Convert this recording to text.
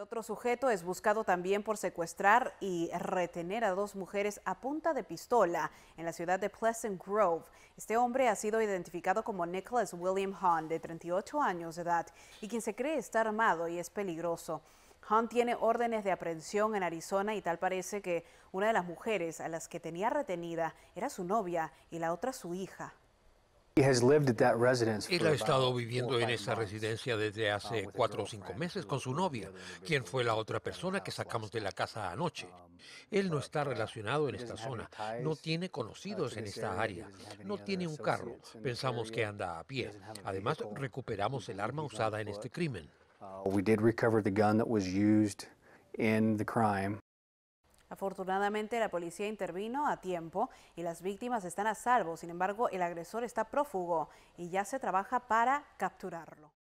otro sujeto es buscado también por secuestrar y retener a dos mujeres a punta de pistola en la ciudad de Pleasant Grove. Este hombre ha sido identificado como Nicholas William Hahn, de 38 años de edad, y quien se cree está armado y es peligroso. Hahn tiene órdenes de aprehensión en Arizona y tal parece que una de las mujeres a las que tenía retenida era su novia y la otra su hija. Él ha estado viviendo en esa residencia desde hace um, cuatro o cinco meses con su novia, quien fue la otra persona que sacamos de la casa anoche. Um, Él no está relacionado en esta zona, no tiene uh, conocidos en esta área, no tiene un carro, pensamos que anda a pie. Además, recuperamos el arma usada en este crimen. Afortunadamente, la policía intervino a tiempo y las víctimas están a salvo. Sin embargo, el agresor está prófugo y ya se trabaja para capturarlo.